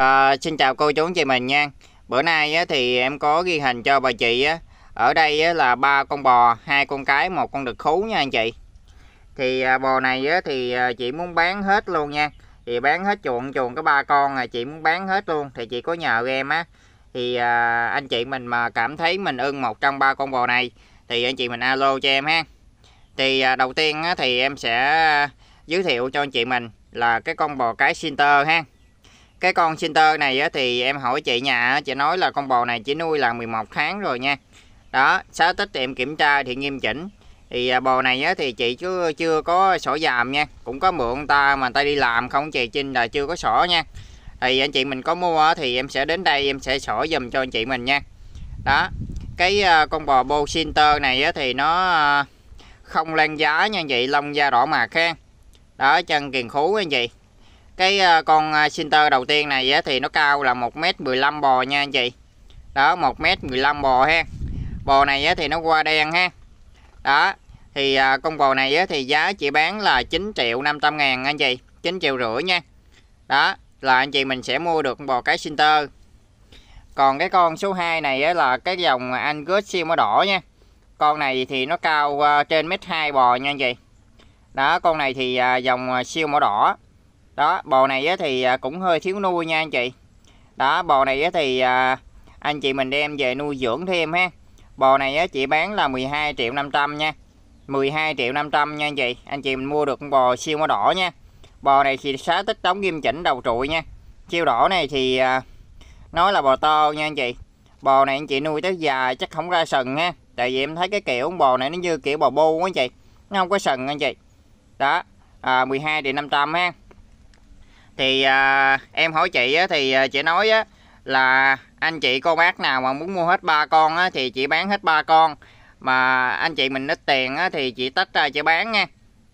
À, xin chào cô chú anh chị mình nha Bữa nay á, thì em có ghi hình cho bà chị á, Ở đây á, là ba con bò hai con cái một con đực khú nha anh chị Thì à, bò này á, thì à, chị muốn bán hết luôn nha Thì bán hết chuộng chuộng có ba con à chị muốn bán hết luôn Thì chị có nhờ em á Thì à, anh chị mình mà cảm thấy mình ưng một trong ba con bò này Thì anh chị mình alo cho em ha Thì à, đầu tiên á, thì em sẽ à, giới thiệu cho anh chị mình là cái con bò cái Sinter ha cái con Sinter này á, thì em hỏi chị nhà, chị nói là con bò này chỉ nuôi là 11 tháng rồi nha. Đó, 6 tích thì em kiểm tra thì nghiêm chỉnh. Thì à, bò này á, thì chị chưa chưa có sổ dàm nha. Cũng có mượn ta mà ta đi làm không chị Trinh là chưa có sổ nha. Thì anh chị mình có mua thì em sẽ đến đây em sẽ sổ dùm cho anh chị mình nha. Đó, cái à, con bò bô Sinter này á, thì nó à, không lan giá nha anh chị, lông da đỏ mạc khen Đó, chân kiền khú anh chị cái ờ, con ờ, sinter đầu tiên này á, thì nó cao là 1m15 bò nha anh chị đó 1m15 bò ha bò này á, thì nó qua đen ha đó thì ờ, con bò này á, thì giá chị bán là 9 triệu 500 ngàn anh chị 9 triệu rưỡi nha đó là anh chị mình sẽ mua được bò cái sinter còn cái con số 2 này á, là cái dòng Angus siêu mã đỏ nha con này thì nó cao trên mét hai bò nha anh chị đó con này thì dòng siêu màu đỏ đó bò này thì à, cũng hơi thiếu nuôi nha anh chị đó bò này thì à, anh chị mình đem về nuôi dưỡng thêm ha bò này chị bán là 12 triệu 500 nha 12 triệu 500 nha anh chị anh chị mình mua được con bò siêu màu đỏ nha bò này thì xá tích đóng nghiêm chỉnh đầu trụi nha siêu đỏ này thì à, nói là bò to nha anh chị bò này anh chị nuôi tới dài chắc không ra sừng ha tại vì em thấy cái kiểu bò này nó như kiểu bò bô quá anh chị nó không có sừng anh chị đó à, 12 triệu 500 ha thì à, em hỏi chị á, thì à, chị nói á, là anh chị cô bác nào mà muốn mua hết ba con á, thì chị bán hết ba con mà anh chị mình ít tiền á, thì chị tách ra chị bán nha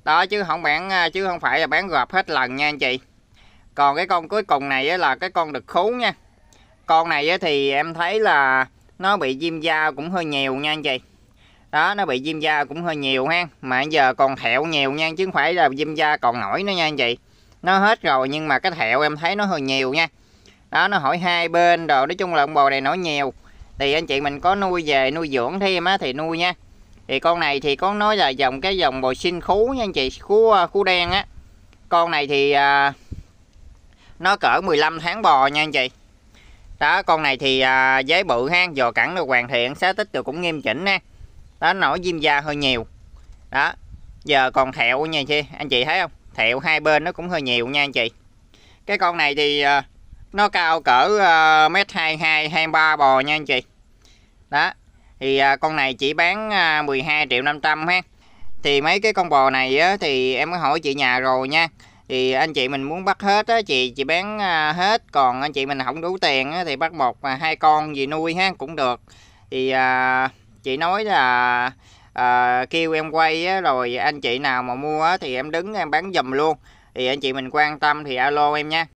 đó chứ không bán à, chứ không phải là bán gộp hết lần nha anh chị còn cái con cuối cùng này á, là cái con đực khú nha con này á, thì em thấy là nó bị diêm da cũng hơi nhiều nha anh chị đó nó bị diêm da cũng hơi nhiều ha mà giờ còn thẹo nhiều nha chứ không phải là diêm da còn nổi nữa nha anh chị nó hết rồi nhưng mà cái thẹo em thấy nó hơi nhiều nha đó nó hỏi hai bên rồi nói chung là con bò này nó nhiều thì anh chị mình có nuôi về nuôi dưỡng thêm á thì nuôi nha thì con này thì có nói là dòng cái dòng bò sinh khú nha anh chị khú ờ, khú đen á con này thì à, nó cỡ 15 tháng bò nha anh chị đó con này thì à, giấy bự ha dò cẳng được hoàn thiện xá tích được cũng nghiêm chỉnh nha đó nổi diêm da hơi nhiều đó giờ còn thẹo nha anh chị anh chị thấy không thẹo hai bên nó cũng hơi nhiều nha anh chị cái con này thì ờ, nó cao cỡ ờ, mét hai hai hai ba bò nha anh chị đó thì ờ, con này chỉ bán 12 triệu 500 ha thì mấy cái con bò này á, thì em có hỏi chị nhà rồi nha thì anh chị mình muốn bắt hết á, chị chị bán hết còn anh chị mình không đủ tiền á, thì bắt một hai con gì nuôi ha cũng được thì à, chị nói là à, kêu em quay á, rồi anh chị nào mà mua á, thì em đứng em bán dùm luôn thì anh chị mình quan tâm thì alo em nha